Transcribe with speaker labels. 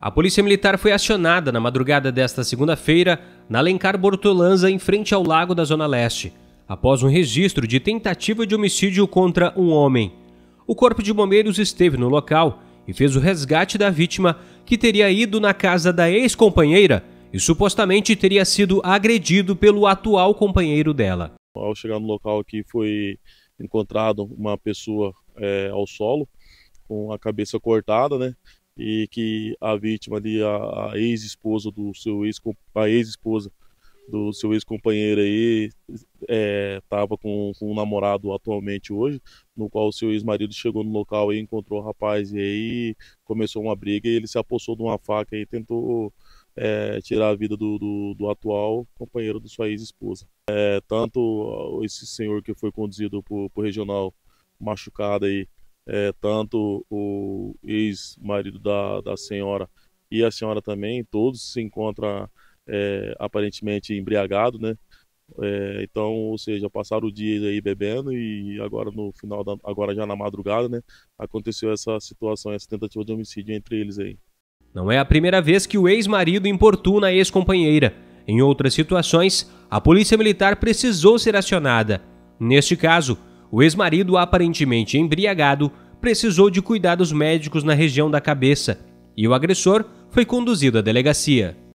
Speaker 1: A polícia militar foi acionada na madrugada desta segunda-feira na Alencar Bortolanza, em frente ao lago da Zona Leste, após um registro de tentativa de homicídio contra um homem. O corpo de bombeiros esteve no local e fez o resgate da vítima, que teria ido na casa da ex-companheira e supostamente teria sido agredido pelo atual companheiro dela.
Speaker 2: Ao chegar no local aqui foi encontrado uma pessoa é, ao solo com a cabeça cortada, né? e que a vítima ali, a, a ex-esposa do seu ex a ex-esposa do seu ex-companheiro aí estava é, com, com um namorado atualmente hoje, no qual o seu ex-marido chegou no local e encontrou o rapaz e aí começou uma briga e ele se apossou de uma faca e tentou é, tirar a vida do, do, do, atual companheiro da sua ex-esposa. É, tanto esse senhor que foi conduzido para o regional machucado aí é, tanto o ex-marido da, da senhora e a senhora também, todos se encontram é, aparentemente embriagados, né? É, então, ou seja, passaram o dia aí bebendo e agora no final, da, agora já na madrugada, né, aconteceu essa situação, essa tentativa de homicídio entre
Speaker 1: eles aí. Não é a primeira vez que o ex-marido importuna a ex-companheira. Em outras situações, a polícia militar precisou ser acionada. Neste caso, o ex-marido aparentemente embriagado precisou de cuidados médicos na região da cabeça e o agressor foi conduzido à delegacia.